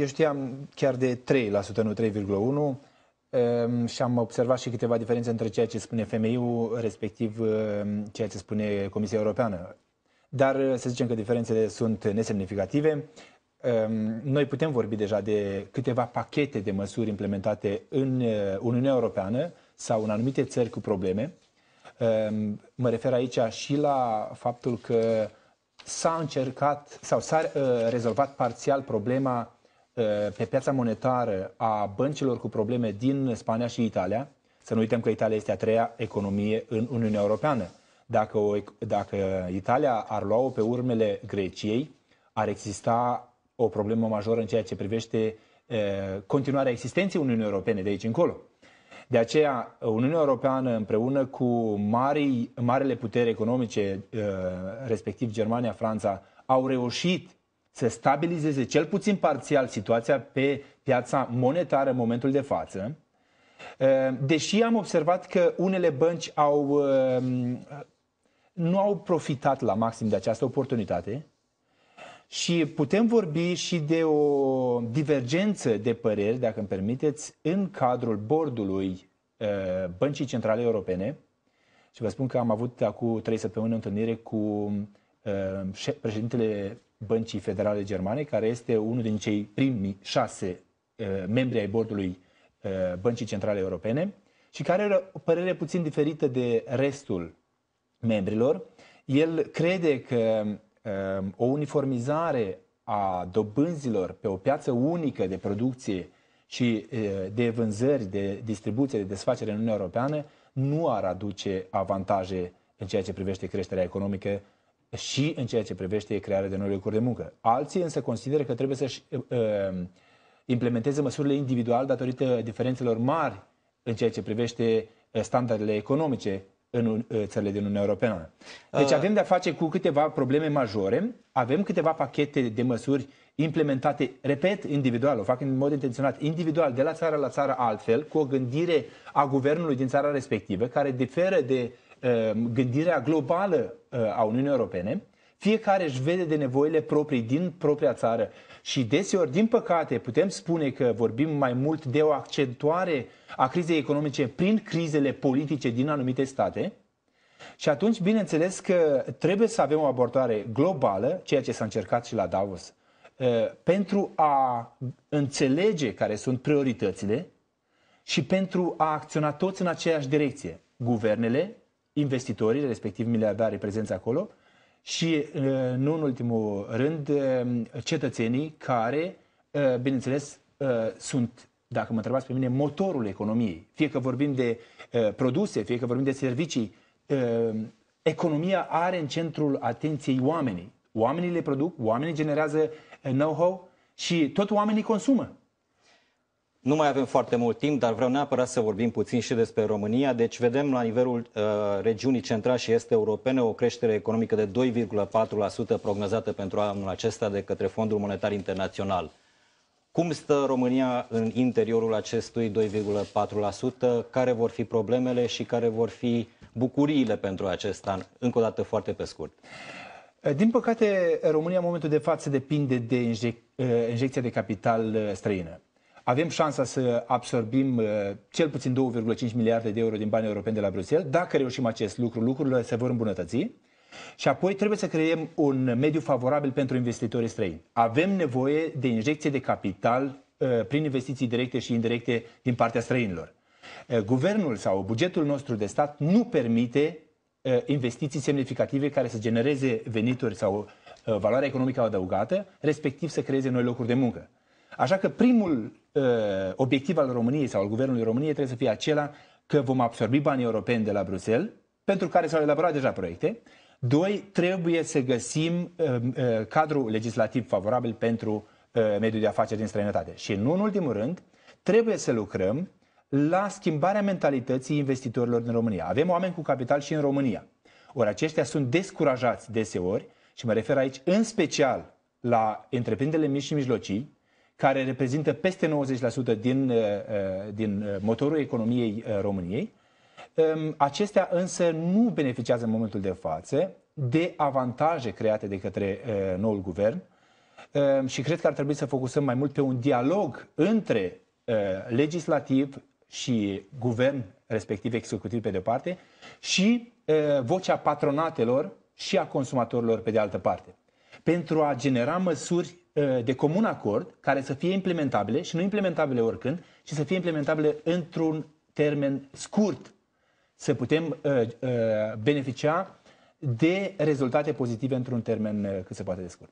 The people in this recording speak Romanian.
Eu știam chiar de 3%, nu 3,1% ehm, și am observat și câteva diferențe între ceea ce spune FMI-ul, respectiv ehm, ceea ce spune Comisia Europeană. Dar eh, să zicem că diferențele sunt nesemnificative. Ehm, noi putem vorbi deja de câteva pachete de măsuri implementate în eh, Uniunea Europeană sau în anumite țări cu probleme. Mă refer aici și la faptul că s-a încercat sau s-a eh, rezolvat parțial problema Eh, pe piața monetară a băncilor cu probleme din Spania și Italia. Să nu uităm că Italia este a treia economie în Uniunea Europeană. Dacă, o, dacă Italia ar lua-o pe urmele Greciei, ar exista o problemă majoră în ceea ce privește eh, continuarea existenței Uniunii Europene de aici încolo. De aceea, Uniunea Europeană împreună cu marii, marele puteri economice, eh, respectiv Germania, Franța, au reușit să stabilizeze cel puțin parțial situația pe piața monetară în momentul de față. Deși am observat că unele bănci au, nu au profitat la maxim de această oportunitate și putem vorbi și de o divergență de păreri, dacă îmi permiteți, în cadrul bordului Băncii Centrale Europene. Și vă spun că am avut acum trei săptămâni o întâlnire cu președintele Băncii Federale Germane, care este unul din cei primi șase eh, membri ai bordului eh, Băncii Centrale Europene și care are o părere puțin diferită de restul membrilor. El crede că eh, o uniformizare a dobânzilor pe o piață unică de producție și de vânzări, de distribuție, de desfacere în Uniunea Europeană nu ar aduce avantaje în ceea ce privește creșterea economică și în ceea ce privește crearea de noi locuri de muncă. Alții însă consideră că trebuie să-și uh, uh, implementeze măsurile individual datorită diferențelor mari în ceea ce privește uh, standardele economice în țările din Uniunea Europeană. Deci avem de-a face cu câteva probleme majore, avem câteva pachete de măsuri implementate, repet, individual, o fac în mod intenționat, individual, de la țară la țară altfel, cu o gândire a guvernului din țara respectivă, care diferă de uh, Ehm, gândirea globală eh, a Uniunii Europene, fiecare își vede de nevoile proprii din propria țară și deseori, din păcate, putem spune că vorbim mai mult de o accentuare a crizei economice prin crizele politice din anumite state, și atunci, bineînțeles că trebuie să avem o abordare globală, ceea ce s-a încercat și la Davos, eh, pentru a înțelege care sunt prioritățile și pentru a acționa toți în aceeași direcție. Guvernele, investitorii, respectiv miliardarii prezenți acolo, și, uh, nu în ultimul rând, uh, cetățenii care, uh, bineînțeles, sunt, dacă mă întrebați pe mine, motorul economiei. Fie că vorbim de produse, fie că vorbim de servicii, economia are în centrul atenției oamenii. Oamenii le produc, oamenii generează know-how și tot oamenii consumă. Nu mai avem foarte mult timp, dar vreau neapărat să vorbim puțin și despre România. Deci vedem la nivelul uh, regiunii central și este europene o creștere economică de 2,4% prognozată pentru anul acesta de către Fondul Monetar Internațional. Cum stă România în interiorul acestui 2,4%? Care vor fi problemele și care vor fi bucuriile pentru acest an? Încă o dată foarte pe scurt. Uh, din păcate, România în momentul de față depinde de injec- uh, injecția de capital uh, străină avem șansa să absorbim uh, cel puțin 2,5 miliarde de euro din banii europeni de la Bruxelles. Dacă reușim acest lucru, lucrurile se vor îmbunătăți. Și apoi trebuie să creăm un mediu favorabil pentru investitorii străini. Avem nevoie de injecție de capital uh, prin investiții directe și indirecte din partea străinilor. Uh, guvernul sau bugetul nostru de stat nu permite investiții semnificative care să genereze venituri sau valoare economică adăugată, respectiv să creeze noi locuri de muncă. Așa că primul uh, obiectiv al României sau al Guvernului României trebuie să fie acela că vom absorbi banii europeni de la Bruxelles, pentru care s-au elaborat deja proiecte. Doi, trebuie să găsim uh, uh, cadrul legislativ favorabil pentru uh, mediul de afaceri din străinătate. Și nu în ultimul rând, trebuie să lucrăm la schimbarea mentalității investitorilor din România. Avem oameni cu capital și în România. Ori aceștia sunt descurajați deseori și mă refer aici în special la întreprinderile mici și mijlocii, care reprezintă peste 90% din, uh, uh, din uh, motorul economiei României. Um, acestea însă nu beneficiază în momentul de față de avantaje create de către noul guvern um, și cred că ar trebui să focusăm mai mult pe un dialog între legislativ și guvern, respectiv executiv pe de parte, și vocea patronatelor și a consumatorilor pe de altă parte, pentru a genera măsuri Ă, de comun acord care să fie implementabile și nu implementabile oricând, ci să fie implementabile într-un termen scurt, să putem uh, uh, beneficia de rezultate pozitive într-un termen uh, cât se poate de scurt.